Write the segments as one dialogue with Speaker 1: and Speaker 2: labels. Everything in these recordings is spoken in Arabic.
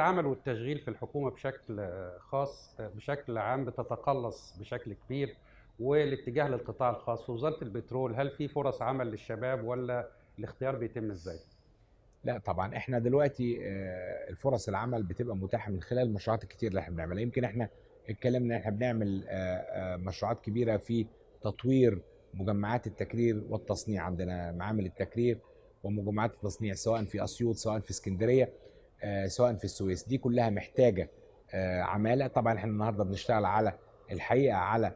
Speaker 1: العمل والتشغيل في الحكومة بشكل خاص بشكل عام بتتقلص بشكل كبير والاتجاه للقطاع الخاص في وزارة البترول هل في فرص عمل للشباب ولا الاختيار بيتم ازاي؟
Speaker 2: لا طبعا احنا دلوقتي آه، الفرص العمل بتبقى متاحه من خلال المشروعات الكتير اللي احنا بنعملها يمكن احنا اتكلمنا احنا بنعمل آه، آه، مشروعات كبيره في تطوير مجمعات التكرير والتصنيع عندنا معامل التكرير ومجمعات التصنيع سواء في اسيوط سواء في اسكندريه آه، سواء في السويس دي كلها محتاجه آه، عماله طبعا احنا النهارده بنشتغل على الحقيقه على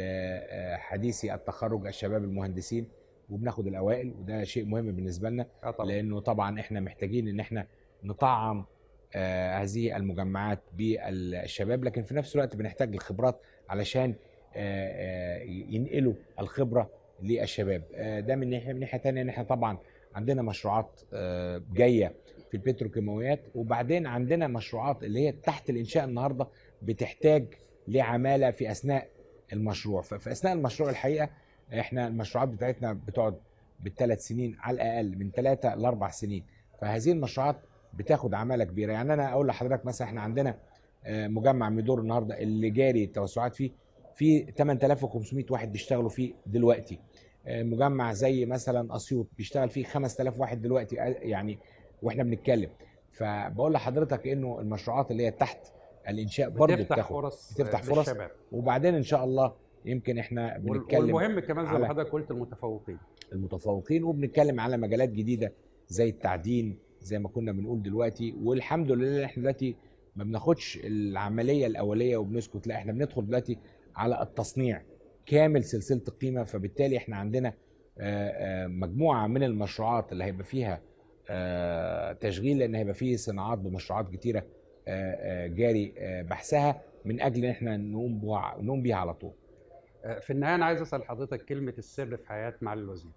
Speaker 2: آه، حديثي التخرج الشباب المهندسين وبناخد الاوائل وده شيء مهم بالنسبه لنا لانه طبعا احنا محتاجين ان احنا نطعم هذه المجمعات بالشباب لكن في نفس الوقت بنحتاج الخبرات علشان ينقلوا الخبره للشباب ده من ناحيه من ناحيه ثانيه ان احنا طبعا عندنا مشروعات جايه في البتروكيماويات وبعدين عندنا مشروعات اللي هي تحت الانشاء النهارده بتحتاج لعماله في اثناء المشروع ففي اثناء المشروع الحقيقه احنا المشروعات بتاعتنا بتقعد بالثلاث سنين على الاقل من ثلاثه لاربع سنين فهذه المشروعات بتاخد عماله كبيره يعني انا اقول لحضرتك مثلا احنا عندنا آه، مجمع ميدور النهارده اللي جاري التوسعات فيه في 8500 واحد بيشتغلوا فيه دلوقتي آه، مجمع زي مثلا اسيوط بيشتغل فيه 5000 واحد دلوقتي آه، يعني واحنا بنتكلم فبقول لحضرتك انه المشروعات اللي هي تحت الانشاء برضه بتفتح فرص بتفتح فرص وبعدين ان شاء الله يمكن احنا بنتكلم والمهم كمان زي ما
Speaker 1: حضرتك قلت المتفوقين
Speaker 2: المتفوقين وبنتكلم على مجالات جديده زي التعدين زي ما كنا بنقول دلوقتي والحمد لله احنا دلوقتي ما بناخدش العمليه الاوليه وبنسكت لا احنا بندخل دلوقتي على التصنيع كامل سلسله القيمه فبالتالي احنا عندنا آه، آه، مجموعه من المشروعات اللي هيبقى فيها آه، تشغيل لان هيبقى فيه صناعات بمشروعات كتيره آه، آه، جاري بحثها من اجل ان احنا نقوم نقوم بيها على طول.
Speaker 1: في النهايه انا عايز اسال حضرتك كلمه السر في حياه معالي الوزير.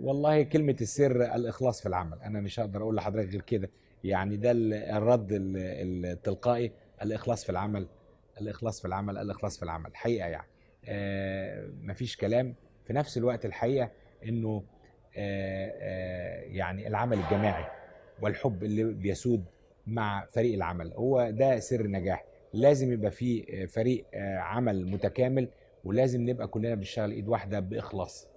Speaker 2: والله كلمه السر الاخلاص في العمل، انا مش هقدر اقول لحضرتك غير كده، يعني ده الرد التلقائي الاخلاص في العمل الاخلاص في العمل الاخلاص في العمل، حقيقه يعني. مفيش كلام، في نفس الوقت الحقيقه انه آه، آه، يعني العمل الجماعي والحب اللي بيسود مع فريق العمل هو ده سر النجاح لازم يبقى في فريق آه، عمل متكامل ولازم نبقى كلنا بنشتغل ايد واحده باخلاص